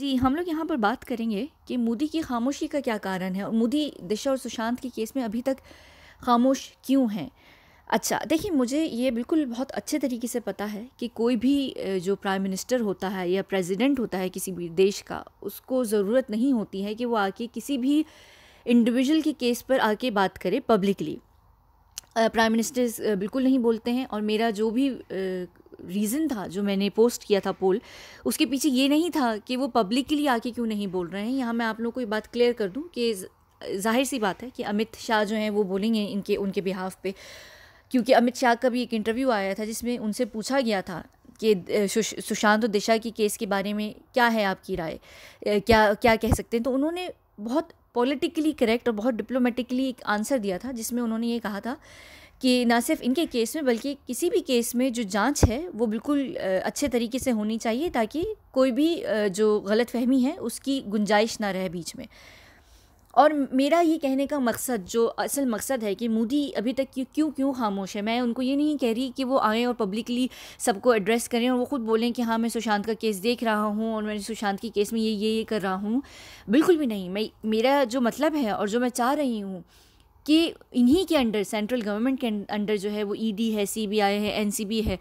जी हम लोग यहाँ पर बात करेंगे कि मोदी की खामोशी का क्या कारण है और मोदी दिशा और सुशांत के केस में अभी तक खामोश क्यों हैं अच्छा देखिए मुझे ये बिल्कुल बहुत अच्छे तरीके से पता है कि कोई भी जो प्राइम मिनिस्टर होता है या प्रेसिडेंट होता है किसी भी देश का उसको ज़रूरत नहीं होती है कि वो आके किसी भी इंडिविजुअल के केस पर आके बात करे पब्लिकली प्राइम मिनिस्टर्स बिल्कुल नहीं बोलते हैं और मेरा जो भी रीज़न था जो मैंने पोस्ट किया था पोल उसके पीछे ये नहीं था कि वो पब्लिक के लिए आके क्यों नहीं बोल रहे हैं यहाँ मैं आप लोगों को ये बात क्लियर कर दूँ कि जाहिर सी बात है कि अमित शाह जो हैं वो बोलेंगे इनके उनके बिहाफ पे क्योंकि अमित शाह का भी एक इंटरव्यू आया था जिसमें उनसे पूछा गया था कि सुशांत और दिशा की केस के बारे में क्या है आपकी राय क्या क्या कह सकते हैं तो उन्होंने बहुत पॉलिटिकली करेक्ट और बहुत डिप्लोमेटिकली एक आंसर दिया था जिसमें उन्होंने ये कहा था कि ना सिर्फ इनके केस में बल्कि किसी भी केस में जो जांच है वो बिल्कुल अच्छे तरीके से होनी चाहिए ताकि कोई भी जो गलत फहमी है उसकी गुंजाइश ना रहे बीच में और मेरा ये कहने का मकसद जो असल मकसद है कि मोदी अभी तक क्यों क्यों क्यों खामोश है मैं उनको ये नहीं कह रही कि वो आएँ और पब्लिकली सबको एड्रेस करें और वो ख़ुद बोलें कि हाँ मैं सुशांत का केस देख रहा हूँ और मैंने सुशांत के केस में ये ये ये कर रहा हूँ बिल्कुल भी नहीं मैं मेरा जो मतलब है और जो मैं चाह रही हूँ कि इन्हीं के अंडर सेंट्रल गवर्नमेंट के अंडर जो है वो ईडी e है सीबीआई है एनसीबी है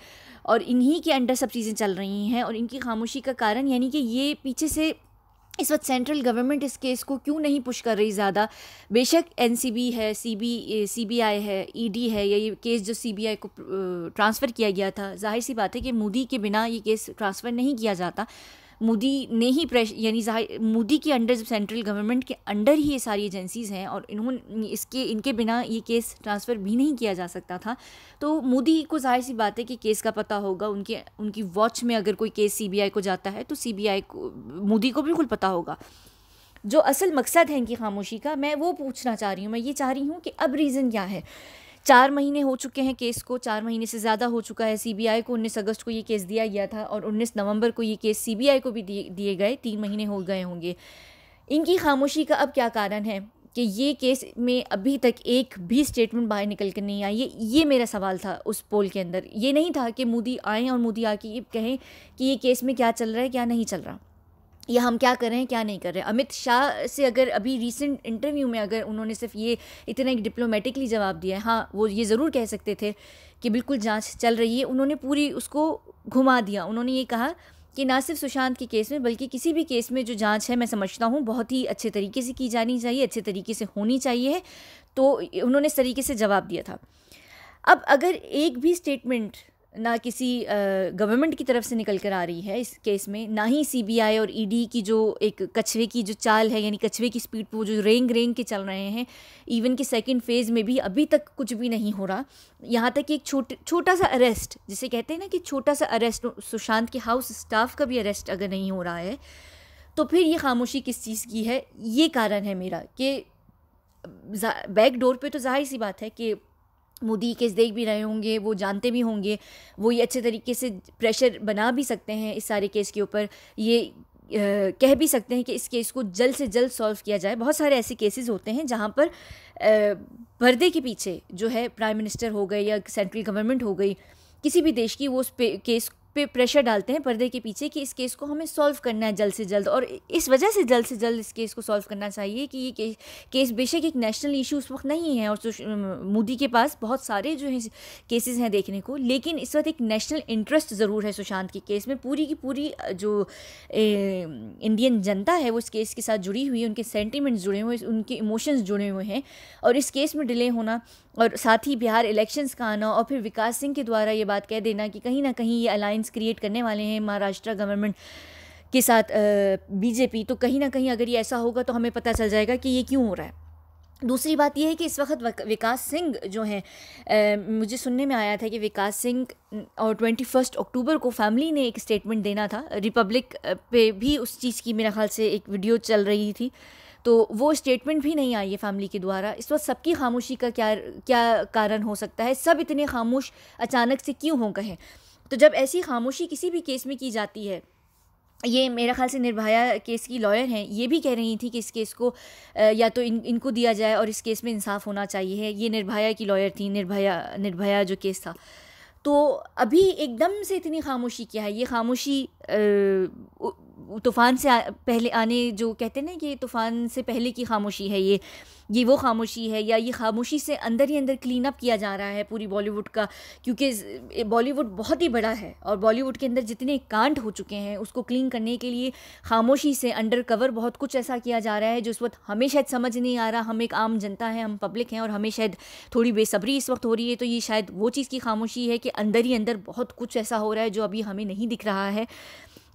और इन्हीं के अंडर सब चीज़ें चल रही हैं और इनकी खामोशी का कारण यानी कि ये पीछे से इस वक्त सेंट्रल गवर्नमेंट इस केस को क्यों नहीं पुश कर रही ज़्यादा बेशक एनसीबी है सीबी सीबीआई है ईडी e है या ये केस जो सीबीआई को ट्रांसफ़र किया गया था जाहिर सी बात है कि मोदी के बिना ये केस ट्रांसफ़र नहीं किया जाता मोदी ने ही प्रेश यानी मोदी के अंडर जब सेंट्रल गवर्नमेंट के अंडर ही ये सारी एजेंसीज़ हैं और इन्होंने इसके इनके बिना ये केस ट्रांसफ़र भी नहीं किया जा सकता था तो मोदी को जाहिर सी बात है कि केस का पता होगा उनके उनकी वॉच में अगर कोई केस सी को जाता है तो सीबीआई को मोदी को बिल्कुल पता होगा जो असल मकसद है इनकी खामोशी का मैं वो पूछना चाह रही हूँ मैं ये चाह रही हूँ कि अब रीज़न क्या है चार महीने हो चुके हैं केस को चार महीने से ज़्यादा हो चुका है सीबीआई को उन्नीस अगस्त को ये केस दिया गया था और उन्नीस नवंबर को ये केस सीबीआई को भी दिए गए तीन महीने हो गए होंगे इनकी खामोशी का अब क्या कारण है कि ये केस में अभी तक एक भी स्टेटमेंट बाहर निकल कर नहीं आई ये ये मेरा सवाल था उस पोल के अंदर ये नहीं था कि मोदी आएँ और मोदी आके ये कहें कि ये केस में क्या चल रहा है क्या नहीं चल रहा या हम क्या कर रहे हैं क्या नहीं कर रहे हैं अमित शाह से अगर अभी रीसेंट इंटरव्यू में अगर उन्होंने सिर्फ ये इतना एक डिप्लोमेटिकली जवाब दिया है हाँ वो ये ज़रूर कह सकते थे कि बिल्कुल जांच चल रही है उन्होंने पूरी उसको घुमा दिया उन्होंने ये कहा कि ना सिर्फ सुशांत के केस में बल्कि किसी भी केस में जो जांच है मैं समझता हूँ बहुत ही अच्छे तरीके से की जानी चाहिए अच्छे तरीके से होनी चाहिए तो उन्होंने इस तरीके से जवाब दिया था अब अगर एक भी स्टेटमेंट ना किसी गवर्नमेंट की तरफ से निकल कर आ रही है इस केस में ना ही सीबीआई और ईडी e की जो एक कछुए की जो चाल है यानी कछुए की स्पीड पर वो जो रेंग रेंग के चल रहे हैं इवन कि सेकंड फेज़ में भी अभी तक कुछ भी नहीं हो रहा यहाँ तक कि एक छोटे छोटा सा अरेस्ट जिसे कहते हैं ना कि छोटा सा अरेस्ट सुशांत के हाउस स्टाफ का भी अरेस्ट अगर नहीं हो रहा है तो फिर ये खामोशी किस चीज़ की है ये कारण है मेरा कि बैक डोर पे तो जाहिर सी बात है कि मोदी केस देख भी रहे होंगे वो जानते भी होंगे वो ये अच्छे तरीके से प्रेशर बना भी सकते हैं इस सारे केस के ऊपर ये कह भी सकते हैं कि इस केस को जल्द से जल्द सॉल्व किया जाए बहुत सारे ऐसे केसेस होते हैं जहाँ पर पर्दे के पीछे जो है प्राइम मिनिस्टर हो गए या सेंट्रल गवर्नमेंट हो गई किसी भी देश की वो उस केस पे प्रेशर डालते हैं पर्दे के पीछे कि इस केस को हमें सॉल्व करना है जल्द से जल्द और इस वजह से जल्द से जल्द इस केस को सॉल्व करना चाहिए कि ये केस केस बेशक एक नेशनल इशू उस वक्त नहीं है और मोदी के पास बहुत सारे जो हैं केसेस हैं देखने को लेकिन इस वक्त एक नेशनल इंटरेस्ट ज़रूर है सुशांत के केस में पूरी की पूरी जो ए, इंडियन जनता है वो इस केस के साथ जुड़ी हुई है उनके सेंटिमेंट्स जुड़े हुए उनके इमोशंस जुड़े हुए हैं और इस केस में डिले होना और साथ ही बिहार इलेक्शंस का आना और फिर विकास सिंह के द्वारा ये बात कह देना कि कहीं ना कहीं ये अलायंस क्रिएट करने वाले हैं महाराष्ट्र गवर्नमेंट के साथ बीजेपी तो कहीं ना कहीं अगर ये ऐसा होगा तो हमें पता चल जाएगा कि ये क्यों हो रहा है दूसरी बात यह है कि इस वक्त विकास सिंह जो हैं मुझे सुनने में आया था कि विकास सिंह और ट्वेंटी फर्स्ट अक्टूबर को फैमिली ने एक स्टेटमेंट देना था रिपब्लिक पे भी उस चीज़ की मेरे ख्याल से एक वीडियो चल रही थी तो वो स्टेटमेंट भी नहीं आई है फैमिली के द्वारा इस वक्त सबकी खामोशी का क्या क्या कारण हो सकता है सब इतने खामोश अचानक से क्यों हो कहें तो जब ऐसी खामोशी किसी भी केस में की जाती है ये मेरा ख्याल से निर्भया केस की लॉयर हैं ये भी कह रही थी कि इस केस को या तो इन इनको दिया जाए और इस केस में इंसाफ होना चाहिए है ये निर्भया की लॉयर थी निर्भया निर्भया जो केस था तो अभी एकदम से इतनी खामोशी क्या है ये खामोशी तूफ़ान से आ, पहले आने जो कहते हैं ना कि तूफ़ान से पहले की खामोशी है ये ये वो खामोशी है या ये खामोशी से अंदर ही अंदर क्लीन अप किया जा रहा है पूरी बॉलीवुड का क्योंकि बॉलीवुड बहुत ही बड़ा है और बॉलीवुड के अंदर जितने कांड हो चुके हैं उसको क्लीन करने के लिए खामोशी से अंडर कवर बहुत कुछ ऐसा किया जा रहा है जो इस वक्त हमें शायद समझ नहीं आ रहा हम एक आम जनता हैं हम पब्लिक हैं और हमें शायद थोड़ी बेसब्री इस वक्त हो रही है तो ये शायद वो चीज़ की खामोशी है कि अंदर ही अंदर बहुत कुछ ऐसा हो रहा है जो अभी हमें नहीं दिख रहा है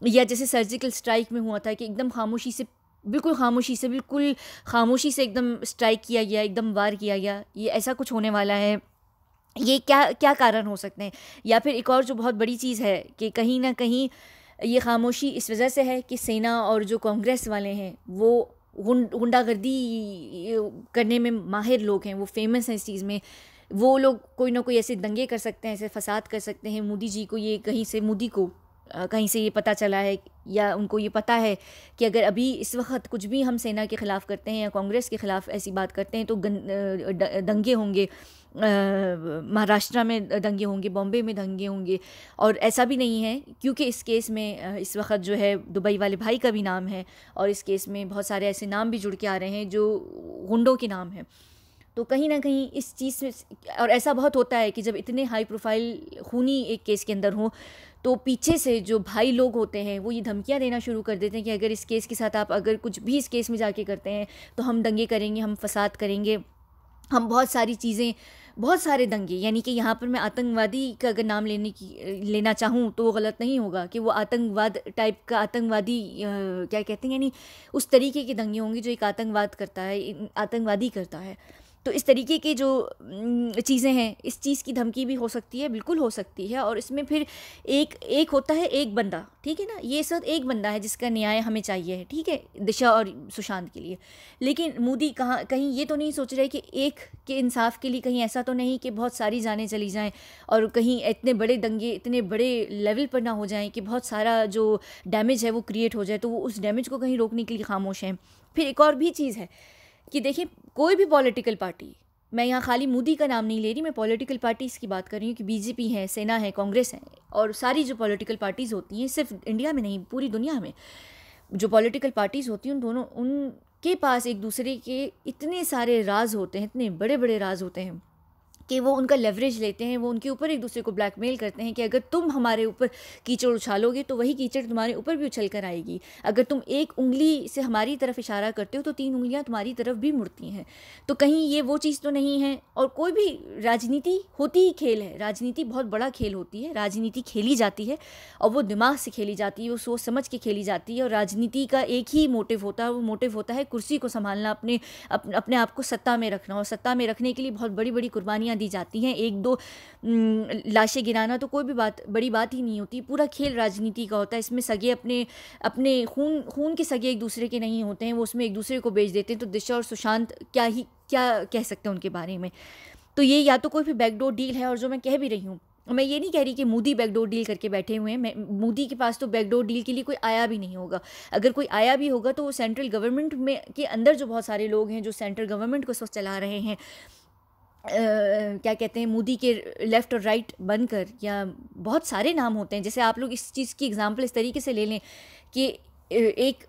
या जैसे सर्जिकल स्ट्राइक में हुआ था कि एकदम खामोशी से बिल्कुल खामोशी से बिल्कुल खामोशी से एकदम स्ट्राइक किया गया एकदम वार किया गया ये ऐसा कुछ होने वाला है ये क्या क्या कारण हो सकते हैं या फिर एक और जो बहुत बड़ी चीज़ है कि कहीं ना कहीं ये खामोशी इस वजह से है कि सेना और जो कांग्रेस वाले हैं वो गुंडागर्दी करने में माहिर लोग हैं वो फेमस हैं इस चीज़ में वो लोग कोई ना कोई ऐसे दंगे कर सकते हैं ऐसे फसाद कर सकते हैं मोदी जी को ये कहीं से मोदी को कहीं से ये पता चला है या उनको ये पता है कि अगर अभी इस वक्त कुछ भी हम सेना के ख़िलाफ़ करते हैं या कांग्रेस के ख़िलाफ़ ऐसी बात करते हैं तो दंगे होंगे महाराष्ट्र में दंगे होंगे बॉम्बे में दंगे होंगे और ऐसा भी नहीं है क्योंकि इस केस में इस वक्त जो है दुबई वाले भाई का भी नाम है और इस केस में बहुत सारे ऐसे नाम भी जुड़ के आ रहे हैं जो गुंडों के नाम हैं तो कहीं ना कहीं इस चीज़ में और ऐसा बहुत होता है कि जब इतने हाई प्रोफाइल खूनी एक केस के अंदर हो तो पीछे से जो भाई लोग होते हैं वो ये धमकियाँ देना शुरू कर देते हैं कि अगर इस केस के साथ आप अगर कुछ भी इस केस में जाके करते हैं तो हम दंगे करेंगे हम फसाद करेंगे हम बहुत सारी चीज़ें बहुत सारे दंगे यानी कि यहाँ पर मैं आतंकवादी का अगर नाम लेने की लेना चाहूँ तो वो गलत नहीं होगा कि वो आतंकवाद टाइप का आतंकवादी क्या कहते हैं यानी उस तरीके के दंगे होंगे जो एक आतंकवाद करता है आतंकवादी करता है तो इस तरीके की जो चीज़ें हैं इस चीज़ की धमकी भी हो सकती है बिल्कुल हो सकती है और इसमें फिर एक एक होता है एक बंदा ठीक है ना ये सब एक बंदा है जिसका न्याय हमें चाहिए है ठीक है दिशा और सुशांत के लिए लेकिन मोदी कहाँ कहीं ये तो नहीं सोच रहे कि एक के इंसाफ के लिए कहीं ऐसा तो नहीं कि बहुत सारी जानें चली जाएँ और कहीं इतने बड़े दंगे इतने बड़े लेवल पर ना हो जाएँ कि बहुत सारा जो डैमेज है वो क्रिएट हो जाए तो वो उस डैमेज को कहीं रोकने के लिए खामोश हैं फिर एक और भी चीज़ है कि देखिए कोई भी पॉलिटिकल पार्टी मैं यहाँ खाली मोदी का नाम नहीं ले रही मैं पॉलिटिकल पार्टीज़ की बात कर रही हूँ कि बीजेपी है सेना है कांग्रेस है और सारी जो पॉलिटिकल पार्टीज़ होती हैं सिर्फ इंडिया में नहीं पूरी दुनिया में जो पॉलिटिकल पार्टीज़ होती हैं उन दोनों उनके पास एक दूसरे के इतने सारे राज होते हैं इतने बड़े बड़े राज होते हैं कि वो उनका लेवरेज लेते हैं वो उनके ऊपर एक दूसरे को ब्लैकमेल करते हैं कि अगर तुम हमारे ऊपर कीचड़ उछालोगे तो वही कीचड़ तुम्हारे ऊपर भी उछल कर आएगी अगर तुम एक उंगली से हमारी तरफ इशारा करते हो तो तीन उंगलियाँ तुम्हारी तरफ भी मुड़ती हैं तो कहीं ये वो चीज़ तो नहीं है और कोई भी राजनीति होती ही खेल है राजनीति बहुत बड़ा खेल होती है राजनीति खेली जाती है और वो दिमाग से खेली जाती है वो सोच समझ के खेली जाती है और राजनीति का एक ही मोटिव होता है वो मोटिव होता है कुर्सी को संभालना अपने अपने आप को सत्ता में रखना और सत्ता में रखने के लिए बहुत बड़ी बड़ी कुर्बानियाँ धमकियाँ दी जाती हैं एक दो लाशें गिराना तो कोई भी बात बड़ी बात ही नहीं होती पूरा खेल राजनीति का होता है इसमें सगे अपने अपने खून खून के सगे एक दूसरे के नहीं होते हैं वो उसमें एक दूसरे को बेच देते हैं तो दिशा और सुशांत क्या ही क्या कह सकते हैं उनके बारे में तो ये या तो कोई भी बैकडोर डील है और जो मैं कह भी रही हूँ मैं ये नहीं कह रही कि मोदी बैकडोर डील करके बैठे हुए हैं मैं मोदी के पास तो बैकडोर डील के लिए कोई आया भी नहीं होगा अगर कोई आया भी होगा तो वो सेंट्रल गवर्नमेंट में के अंदर जो बहुत सारे लोग हैं जो सेंट्रल गवर्नमेंट को उस वक्त चला रहे हैं क्या कहते हैं मोदी के लेफ़्ट और राइट बनकर या बहुत सारे नाम होते हैं जैसे आप लोग इस चीज़ की एग्ज़ाम्पल इस तरीके से ले लें कि एक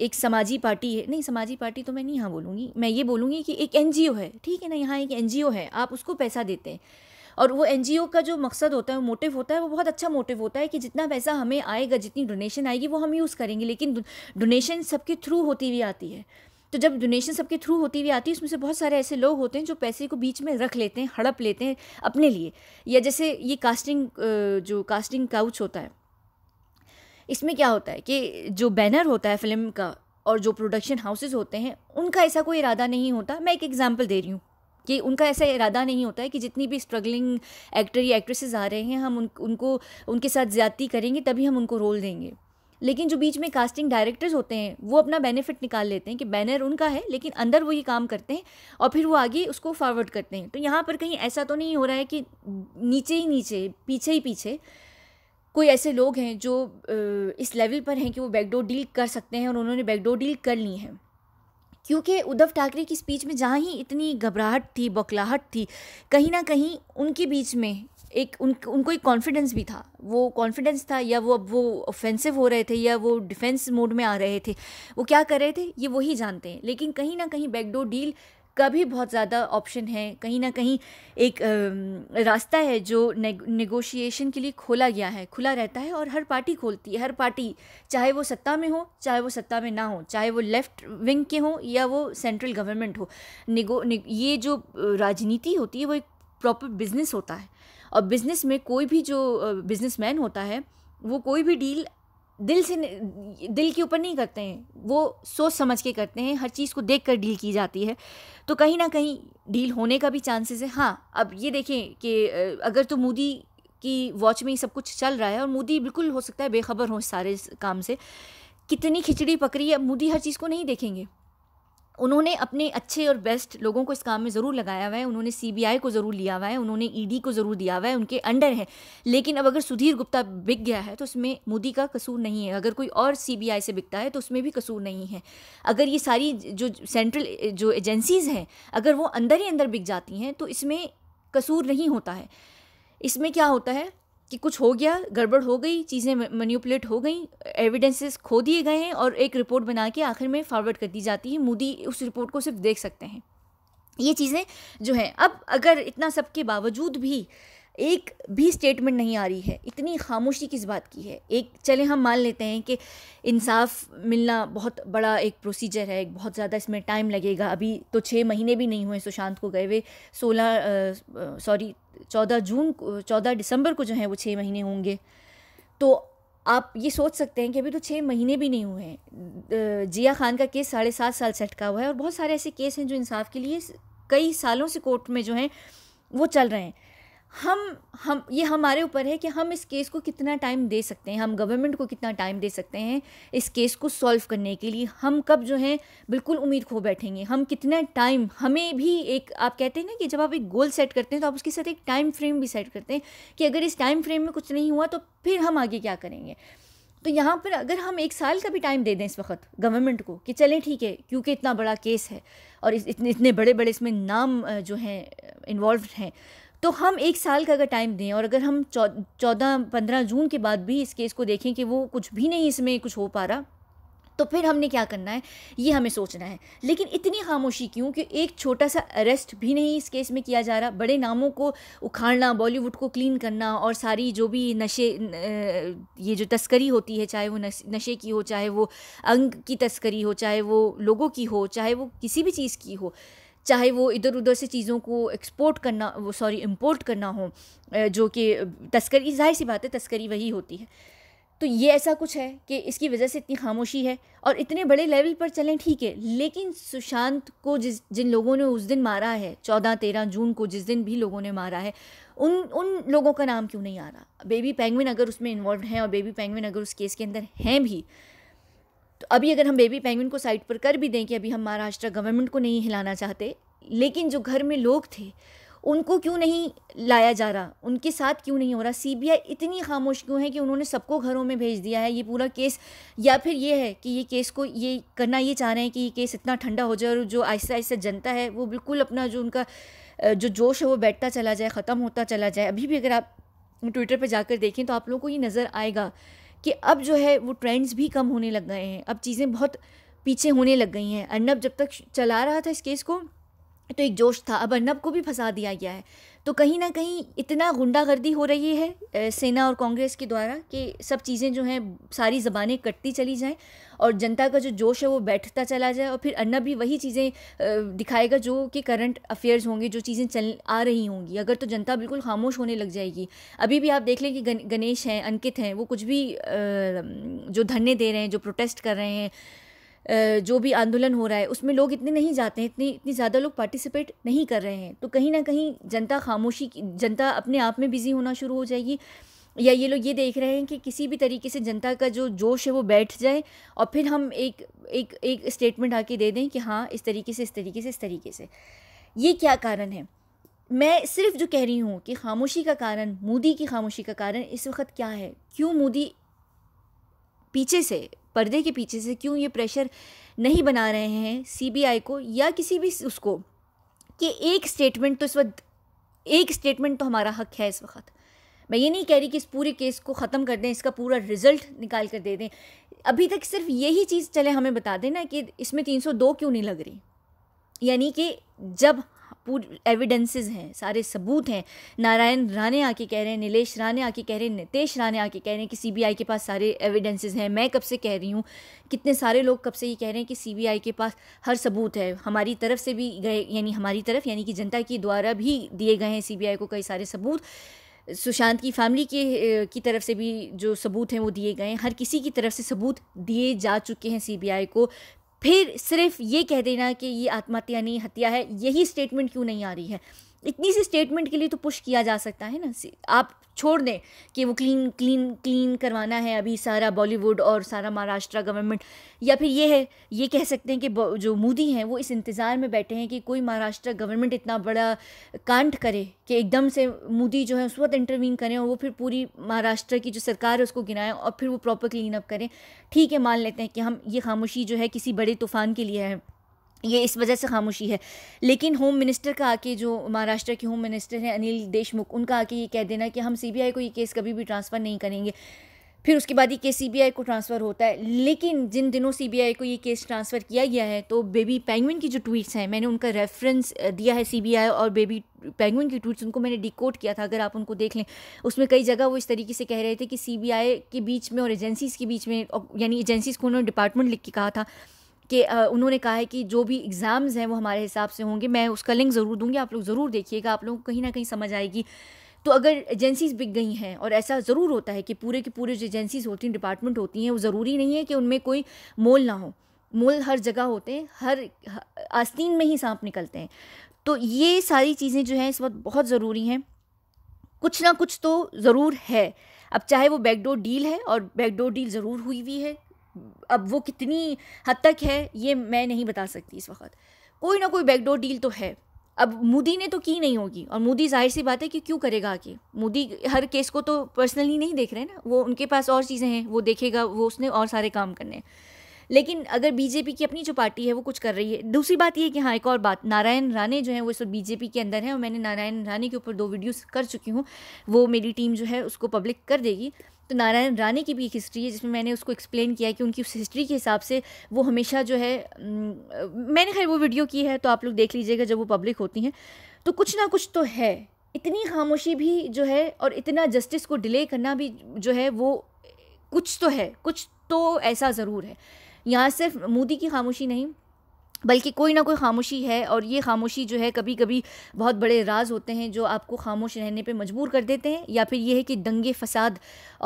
एक समाजी पार्टी है नहीं समाजी पार्टी तो मैं नहीं यहाँ बोलूँगी मैं ये बोलूँगी कि एक एन है ठीक है ना यहाँ एक एन है आप उसको पैसा देते हैं और वो एन का जो मकसद होता है वो मोटिव होता है वो बहुत अच्छा मोटिव होता है कि जितना पैसा हमें आएगा जितनी डोनेशन आएगी वो हम यूज़ करेंगे लेकिन डोनेशन सबके थ्रू होती हुई आती है तो जब डोनेशन सबके थ्रू होती हुई आती है उसमें से बहुत सारे ऐसे लोग होते हैं जो पैसे को बीच में रख लेते हैं हड़प लेते हैं अपने लिए या जैसे ये कास्टिंग जो कास्टिंग काउच होता है इसमें क्या होता है कि जो बैनर होता है फिल्म का और जो प्रोडक्शन हाउसेज होते हैं उनका ऐसा कोई इरादा नहीं होता मैं एक एग्ज़ाम्पल दे रही हूँ कि उनका ऐसा इरादा नहीं होता है कि जितनी भी स्ट्रगलिंग एक्टर या एक्ट्रेसेस आ रहे हैं हम उन उनको उनके साथ ज़्यादती करेंगे तभी हम उनको रोल देंगे लेकिन जो बीच में कास्टिंग डायरेक्टर्स होते हैं वो अपना बेनिफिट निकाल लेते हैं कि बैनर उनका है लेकिन अंदर वो ये काम करते हैं और फिर वो आगे उसको फॉरवर्ड करते हैं तो यहाँ पर कहीं ऐसा तो नहीं हो रहा है कि नीचे ही नीचे पीछे ही पीछे कोई ऐसे लोग हैं जो इस लेवल पर हैं कि वो बैकडोर डील कर सकते हैं और उन्होंने बैकडोर डील कर ली है क्योंकि उद्धव ठाकरे की स्पीच में जहाँ ही इतनी घबराहट थी बौखलाहट थी कहीं ना कहीं उनके बीच में एक उन उनको एक कॉन्फिडेंस भी था वो कॉन्फिडेंस था या वो अब वो ऑफेंसिव हो रहे थे या वो डिफेंस मोड में आ रहे थे वो क्या कर रहे थे ये वही जानते हैं लेकिन कहीं ना कहीं बैकडोर डील का भी बहुत ज़्यादा ऑप्शन है कहीं ना कहीं एक रास्ता है जो नेगोशिएशन के लिए खोला गया है खुला रहता है और हर पार्टी खोलती है हर पार्टी चाहे वो सत्ता में हो चाहे वो सत्ता में ना हो चाहे वो लेफ्ट विंग के हों या वो सेंट्रल गवर्नमेंट हो निगो नि, ये जो राजनीति होती है वो एक प्रॉपर बिजनेस होता है और बिज़नेस में कोई भी जो बिज़नेसमैन होता है वो कोई भी डील दिल से दिल के ऊपर नहीं करते हैं वो सोच समझ के करते हैं हर चीज़ को देख कर डील की जाती है तो कहीं ना कहीं डील होने का भी चांसेस है हाँ अब ये देखें कि अगर तो मोदी की वॉच में ही सब कुछ चल रहा है और मोदी बिल्कुल हो सकता है बेखबर हो इस सारे काम से कितनी खिचड़ी पकड़ी है मोदी हर चीज़ को नहीं देखेंगे उन्होंने अपने अच्छे और बेस्ट लोगों को इस काम में ज़रूर लगाया हुआ है उन्होंने सीबीआई को ज़रूर लिया हुआ है उन्होंने ईडी e को ज़रूर दिया हुआ है उनके अंडर है लेकिन अब अगर सुधीर गुप्ता बिक गया है तो उसमें मोदी का कसूर नहीं है अगर कोई और सीबीआई से बिकता है तो उसमें भी कसूर नहीं है अगर ये सारी जो सेंट्रल जो एजेंसीज़ हैं अगर वो अंदर ही अंदर बिक जाती हैं तो इसमें कसूर नहीं होता है इसमें क्या होता है कि कुछ हो गया गड़बड़ हो गई चीज़ें मैन्यूपुलेट हो गई एविडेंसेस खो दिए गए हैं और एक रिपोर्ट बना के आखिर में फॉरवर्ड कर दी जाती है मोदी उस रिपोर्ट को सिर्फ देख सकते हैं ये चीज़ें जो हैं अब अगर इतना सब के बावजूद भी एक भी स्टेटमेंट नहीं आ रही है इतनी खामोशी किस बात की है एक चले हम मान लेते हैं कि इंसाफ मिलना बहुत बड़ा एक प्रोसीजर है एक बहुत ज़्यादा इसमें टाइम लगेगा अभी तो छः महीने भी नहीं हुए सुशांत को गए हुए सोलह सॉरी चौदह जून चौदह दिसंबर को जो है वो छः महीने होंगे तो आप ये सोच सकते हैं कि अभी तो छः महीने भी नहीं हुए हैं जिया खान का केस साढ़े सात साल से अटका हुआ है और बहुत सारे ऐसे केस हैं जो इंसाफ के लिए कई सालों से कोर्ट में जो हैं वो चल रहे हैं हम हम ये हमारे ऊपर है कि हम इस केस को कितना टाइम दे सकते हैं हम गवर्नमेंट को कितना टाइम दे सकते हैं इस केस को सॉल्व करने के लिए हम कब जो है बिल्कुल उम्मीद खो बैठेंगे हम कितना टाइम हमें भी एक आप कहते हैं ना कि जब आप एक गोल सेट करते हैं तो आप उसके साथ एक टाइम फ्रेम भी सेट करते हैं कि अगर इस टाइम फ्रेम में कुछ नहीं हुआ तो फिर हम आगे क्या करेंगे तो यहाँ पर अगर हम एक साल का भी टाइम दे दें इस वक्त गवर्नमेंट को कि चलें ठीक है क्योंकि इतना बड़ा केस है और इतने इतने बड़े बड़े इसमें नाम जो हैं इन्वॉल्व हैं तो हम एक साल का अगर टाइम दें और अगर हम चौदह पंद्रह जून के बाद भी इस केस को देखें कि वो कुछ भी नहीं इसमें कुछ हो पा रहा तो फिर हमने क्या करना है ये हमें सोचना है लेकिन इतनी खामोशी क्यों कि एक छोटा सा अरेस्ट भी नहीं इस केस में किया जा रहा बड़े नामों को उखाड़ना बॉलीवुड को क्लीन करना और सारी जो भी नशे ये जो तस्करी होती है चाहे वो नशे की हो चाहे वो अंग की तस्करी हो चाहे वो लोगों की हो चाहे वो किसी भी चीज़ की हो चाहे वो इधर उधर से चीज़ों को एक्सपोर्ट करना वो सॉरी इम्पोर्ट करना हो जो कि तस्करी जाहिर सी बात है तस्करी वही होती है तो ये ऐसा कुछ है कि इसकी वजह से इतनी खामोशी है और इतने बड़े लेवल पर चलें ठीक है लेकिन सुशांत को जिस जिन लोगों ने उस दिन मारा है चौदह तेरह जून को जिस दिन भी लोगों ने मारा है उन उन लोगों का नाम क्यों नहीं आ रहा बेबी पेंगविन अगर उसमें इन्वॉल्व हैं और बेबी पेंगविन अगर उस केस के अंदर हैं भी तो अभी अगर हम बेबी पेंगुइन को साइड पर कर भी दें कि अभी हम महाराष्ट्र गवर्नमेंट को नहीं हिलाना चाहते लेकिन जो घर में लोग थे उनको क्यों नहीं लाया जा रहा उनके साथ क्यों नहीं हो रहा सी इतनी खामोश क्यों है कि उन्होंने सबको घरों में भेज दिया है ये पूरा केस या फिर ये है कि ये केस को ये करना ये चाह रहे हैं कि ये केस इतना ठंडा हो जाए और जो आहिस्ता आहिस्ता जनता है वो बिल्कुल अपना जो उनका जो जोश है वो बैठता चला जाए ख़त्म होता चला जाए अभी भी अगर आप ट्विटर पर जाकर देखें तो आप लोगों को ये नज़र आएगा कि अब जो है वो ट्रेंड्स भी कम होने लग गए हैं अब चीज़ें बहुत पीछे होने लग गई हैं अर्नब जब तक चला रहा था इस केस को तो एक जोश था अब अर्नब को भी फंसा दिया गया है तो कहीं ना कहीं इतना गुंडागर्दी हो रही है सेना और कांग्रेस के द्वारा कि सब चीज़ें जो हैं सारी ज़बानें कटती चली जाएं और जनता का जो जोश है वो बैठता चला जाए और फिर अर्नब भी वही चीज़ें दिखाएगा जो कि करंट अफेयर्स होंगे जो चीज़ें चल आ रही होंगी अगर तो जनता बिल्कुल खामोश होने लग जाएगी अभी भी आप देख लें कि गणेश हैं अंकित हैं वो कुछ भी जो धरने दे रहे हैं जो प्रोटेस्ट कर रहे हैं जो भी आंदोलन हो रहा है उसमें लोग इतने नहीं जाते हैं इतनी इतनी ज़्यादा लोग पार्टिसिपेट नहीं कर रहे हैं तो कहीं ना कहीं जनता खामोशी जनता अपने आप में बिज़ी होना शुरू हो जाएगी या ये लोग ये देख रहे हैं कि किसी भी तरीके से जनता का जो जोश है वो बैठ जाए और फिर हम एक एक एक स्टेटमेंट आके दे दें कि हाँ इस तरीके से इस तरीके से इस तरीके से ये क्या कारण है मैं सिर्फ जो कह रही हूँ कि खामोशी का कारण मोदी की खामोशी का कारण इस वक्त क्या है क्यों मोदी पीछे से पर्दे के पीछे से क्यों ये प्रेशर नहीं बना रहे हैं सीबीआई को या किसी भी उसको कि एक स्टेटमेंट तो इस वक्त एक स्टेटमेंट तो हमारा हक है इस वक्त मैं ये नहीं कह रही कि इस पूरे केस को ख़त्म कर दें इसका पूरा रिजल्ट निकाल कर दे दें अभी तक सिर्फ यही चीज़ चले हमें बता देना कि इसमें 302 क्यों नहीं लग रही यानी कि जब पूरी एविडेंसेस हैं सारे सबूत हैं नारायण राणे आके कह रहे हैं नीलेश राणे आके कह रहे हैं नितेश राणे आके कह रहे हैं कि सीबीआई के पास सारे एविडेंसेस हैं मैं कब से कह रही हूँ कितने सारे लोग कब से ये कह रहे हैं कि सीबीआई के पास हर सबूत है हमारी तरफ से भी गए यानी हमारी तरफ यानी कि जनता के द्वारा भी दिए गए हैं सी को कई सारे सबूत सुशांत की फैमिली के की तरफ से भी जो सबूत हैं वो दिए गए हैं हर किसी की तरफ से सबूत दिए जा चुके हैं सीबीआई को फिर सिर्फ ये कह देना कि ये आत्महत्या नहीं हत्या है यही स्टेटमेंट क्यों नहीं आ रही है इतनी सी स्टेटमेंट के लिए तो पुश किया जा सकता है ना आप छोड़ दें कि वो क्लीन क्लीन क्लीन करवाना है अभी सारा बॉलीवुड और सारा महाराष्ट्र गवर्नमेंट या फिर ये है ये कह सकते हैं कि जो मोदी हैं वो इस इंतज़ार में बैठे हैं कि कोई महाराष्ट्र गवर्नमेंट इतना बड़ा कांड करे कि एकदम से मोदी जो है उस वक्त इंटरवीन करें और वो फिर पूरी महाराष्ट्र की जो सरकार है उसको गिनाएं और फिर वो प्रॉपर क्लीन अप करें ठीक है मान लेते हैं कि हम ये खामोशी जो है किसी बड़े तूफ़ान के लिए है ये इस वजह से खामोशी है लेकिन होम मिनिस्टर का आके जो महाराष्ट्र के होम मिनिस्टर हैं अनिल देशमुख उनका आके ये कह देना कि हम सीबीआई को ये केस कभी भी ट्रांसफ़र नहीं करेंगे फिर उसके बाद ये केस सीबीआई को ट्रांसफ़र होता है लेकिन जिन दिनों सीबीआई को ये केस ट्रांसफ़र किया गया है तो बेबी पैंगविन की जो ट्वीट्स हैं मैंने उनका रेफरेंस दिया है सीबीआई और बेबी पैंगविन की ट्वीट्स उनको मैंने डिकोड किया था अगर आप उनको देख लें उसमें कई जगह वो इस तरीके से कह रहे थे कि सीबीआई के बीच में और एजेंसीज़ के बीच में यानी एजेंसीज़ को उन्होंने डिपार्टमेंट लिख के कहा था कि उन्होंने कहा है कि जो भी एग्ज़ाम्स हैं वो हमारे हिसाब से होंगे मैं उसका लिंक ज़रूर दूंगी आप लोग ज़रूर देखिएगा आप लोगों को कहीं ना कहीं समझ आएगी तो अगर एजेंसीज बिक गई हैं और ऐसा ज़रूर होता है कि पूरे के पूरे जो एजेंसीज होती हैं डिपार्टमेंट होती हैं वो ज़रूरी नहीं है कि उनमें कोई मोल ना हो मोल हर जगह होते हैं हर आस्तीन में ही सांप निकलते हैं तो ये सारी चीज़ें जो हैं इस वक्त बहुत ज़रूरी हैं कुछ ना कुछ तो ज़रूर है अब चाहे वो बैकडोर डील है और बैकडोर डील ज़रूर हुई हुई है अब वो कितनी हद तक है ये मैं नहीं बता सकती इस वक्त कोई ना कोई बैकडोर डील तो है अब मोदी ने तो की नहीं होगी और मोदी जाहिर सी बात है कि क्यों करेगा आके मोदी हर केस को तो पर्सनली नहीं देख रहे ना वो उनके पास और चीज़ें हैं वो देखेगा वो उसने और सारे काम करने हैं लेकिन अगर बीजेपी की अपनी जो पार्टी है वो कुछ कर रही है दूसरी बात ये कि हाँ एक और बात नारायण राणे जो है वो इस वक्त बीजेपी के अंदर है और मैंने नारायण राणे के ऊपर दो वीडियोस कर चुकी हूँ वो मेरी टीम जो है उसको पब्लिक कर देगी तो नारायण राणे की भी एक हिस्ट्री है जिसमें मैंने उसको एक्सप्लेन किया कि उनकी उस हिस्ट्री के हिसाब से वो हमेशा जो है मैंने खैर वो वीडियो की है तो आप लोग देख लीजिएगा जब वो पब्लिक होती हैं तो कुछ ना कुछ तो है इतनी खामोशी भी जो है और इतना जस्टिस को डिले करना भी जो है वो कुछ तो है कुछ तो ऐसा ज़रूर है यहाँ सिर्फ मोदी की खामोशी नहीं बल्कि कोई ना कोई खामोशी है और ये खामोशी जो है कभी कभी बहुत बड़े राज होते हैं जो आपको खामोश रहने पे मजबूर कर देते हैं या फिर ये है कि दंगे फसाद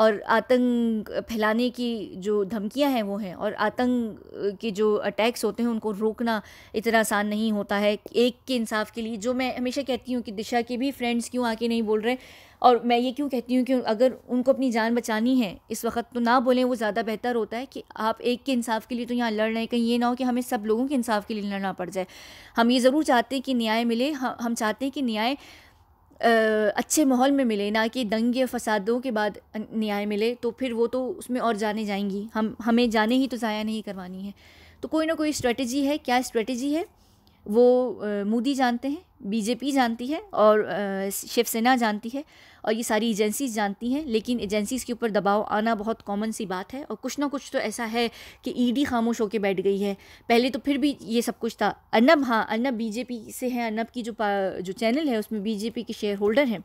और आतंक फैलाने की जो धमकियां हैं वो हैं और आतंक के जो अटैक्स होते हैं उनको रोकना इतना आसान नहीं होता है एक के इंसाफ के लिए जो मैं हमेशा कहती हूँ कि दिशा के भी फ्रेंड्स क्यों आके नहीं बोल रहे और मैं ये क्यों कहती हूँ कि अगर उनको अपनी जान बचानी है इस वक्त तो ना बोलें वो ज़्यादा बेहतर होता है कि आप एक के इंसाफ़ के लिए तो यहाँ लड़ रहे हैं कहीं ये ना हो कि हमें सब लोगों के इंसाफ़ के लिए लड़ना पड़ जाए हम ये ज़रूर चाहते हैं कि न्याय मिले हम चाहते हैं कि न्याय अच्छे माहौल में मिले ना कि दंगे फसादों के बाद न्याय मिले तो फिर वो तो उसमें और जाने जाएंगी हम हमें जाने ही तो ज़ाया नहीं करवानी है तो कोई ना कोई स्ट्रेटजी है क्या स्ट्रेटजी है वो मोदी जानते हैं बीजेपी जानती है और शिवसेना जानती है और ये सारी एजेंसीज़ जानती हैं लेकिन एजेंसीज़ के ऊपर दबाव आना बहुत कॉमन सी बात है और कुछ ना कुछ तो ऐसा है कि ईडी e खामोश होकर बैठ गई है पहले तो फिर भी ये सब कुछ था अनब हाँ अनब बीजेपी से है अनब की जो जो चैनल है उसमें बीजेपी के शेयर होल्डर हैं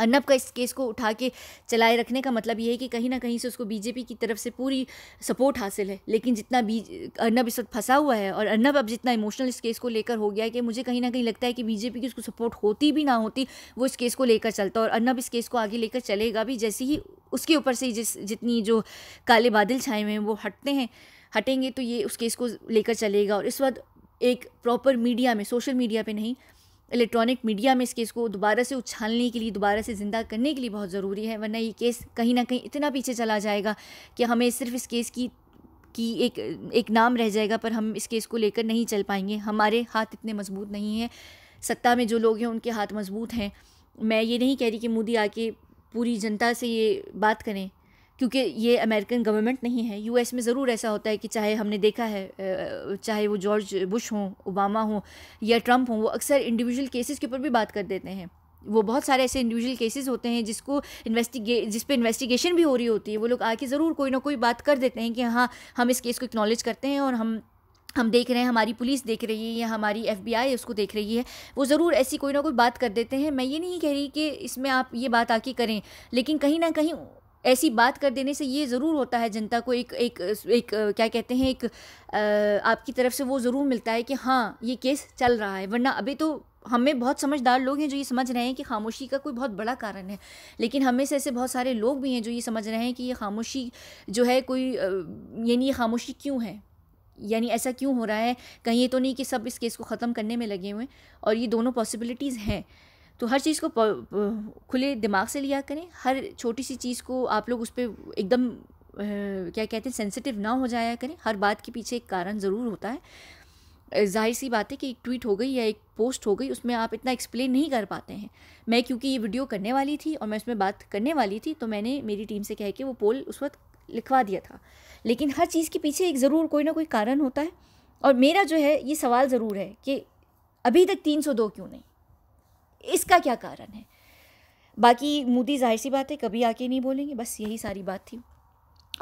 अर्नब का इस केस को उठा के चलाए रखने का मतलब ये है कि कहीं ना कहीं से उसको बीजेपी की तरफ से पूरी सपोर्ट हासिल है लेकिन जितना बीज अर्नब इस वक्त फंसा हुआ है और अर्नब अब जितना इमोशनल इस केस को लेकर हो गया है कि मुझे कहीं ना कहीं लगता है कि बीजेपी की उसको सपोर्ट होती भी ना होती वो इस केस को लेकर चलता और अर्नब इस केस को आगे लेकर चलेगा भी जैसे ही उसके ऊपर से जिस जितनी जो काले बादल छाए हुए हैं वो हटते हैं हटेंगे तो ये उस केस को लेकर चलेगा और इस वक्त एक प्रॉपर मीडिया में सोशल मीडिया पर नहीं इलेक्ट्रॉनिक मीडिया में इस केस को दोबारा से उछालने के लिए दोबारा से ज़िंदा करने के लिए बहुत ज़रूरी है वरना ये केस कहीं ना कहीं इतना पीछे चला जाएगा कि हमें सिर्फ इस केस की कि एक एक नाम रह जाएगा पर हम इस केस को लेकर नहीं चल पाएंगे हमारे हाथ इतने मजबूत नहीं हैं सत्ता में जो लोग हैं उनके हाथ मजबूत हैं मैं ये नहीं कह रही कि मोदी आके पूरी जनता से ये बात करें क्योंकि ये अमेरिकन गवर्नमेंट नहीं है यूएस में ज़रूर ऐसा होता है कि चाहे हमने देखा है चाहे वो जॉर्ज बुश हों ओबामा हों या ट्रंप हों वो अक्सर इंडिविजुअल केसेस के ऊपर भी बात कर देते हैं वो बहुत सारे ऐसे इंडिविजुअल केसेस होते हैं जिसको इन्वेस्टिगे जिस पर इन्वेस्टिगेशन भी हो रही होती है वो लोग आके ज़रूर कोई ना कोई बात कर देते हैं कि हाँ हम इस केस को एक्नॉलेज करते हैं और हम हम देख रहे हैं हमारी पुलिस देख रही है या हमारी एफबीआई उसको देख रही है वो ज़रूर ऐसी कोई ना कोई बात कर देते हैं मैं ये नहीं कह रही कि इसमें आप ये बात आके करें लेकिन कहीं ना कहीं ऐसी बात कर देने से ये ज़रूर होता है जनता को एक एक एक क्या कहते हैं एक आपकी तरफ से वो ज़रूर मिलता है कि हाँ ये केस चल रहा है वरना अभी तो हमें बहुत समझदार लोग हैं जो ये समझ रहे हैं कि खामोशी का कोई बहुत बड़ा कारण है लेकिन हमें से ऐसे बहुत सारे लोग भी हैं जो ये समझ रहे हैं कि ये खामोशी जो है कोई यानी ये खामोशी क्यों है यानी ऐसा क्यों हो रहा है कहीं ये तो नहीं कि सब इस केस को ख़त्म करने में लगे हुए हैं और ये दोनों पॉसिबिलिटीज़ हैं तो हर चीज़ को खुले दिमाग से लिया करें हर छोटी सी चीज़ को आप लोग उस पर एकदम क्या कहते हैं सेंसिटिव ना हो जाया करें हर बात के पीछे एक कारण ज़रूर होता है जाहिर सी बात है कि एक ट्वीट हो गई या एक पोस्ट हो गई उसमें आप इतना एक्सप्लेन नहीं कर पाते हैं मैं क्योंकि ये वीडियो करने वाली थी और मैं उसमें बात करने वाली थी तो मैंने मेरी टीम से कह के वो पोल उस वक्त लिखवा दिया था लेकिन हर चीज़ के पीछे एक ज़रूर कोई ना कोई कारण होता है और मेरा जो है ये सवाल ज़रूर है कि अभी तक तीन सौ दो क्यों नहीं इसका क्या कारण है बाकी मोदी जाहिर सी बात है कभी आके नहीं बोलेंगे बस यही सारी बात थी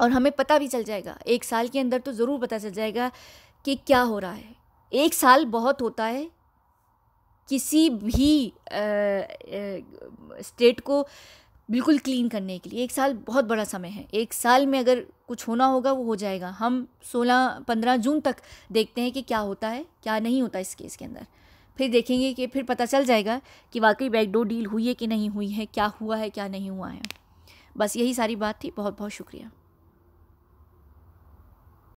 और हमें पता भी चल जाएगा एक साल के अंदर तो ज़रूर पता चल जाएगा कि क्या हो रहा है एक साल बहुत होता है किसी भी स्टेट को बिल्कुल क्लीन करने के लिए एक साल बहुत बड़ा समय है एक साल में अगर कुछ होना होगा वो हो जाएगा हम 16 15 जून तक देखते हैं कि क्या होता है क्या नहीं होता इस केस के अंदर फिर देखेंगे कि फिर पता चल जाएगा कि वाकई बैकडोर डील हुई है कि नहीं हुई है क्या हुआ है क्या नहीं हुआ है बस यही सारी बात थी बहुत बहुत शुक्रिया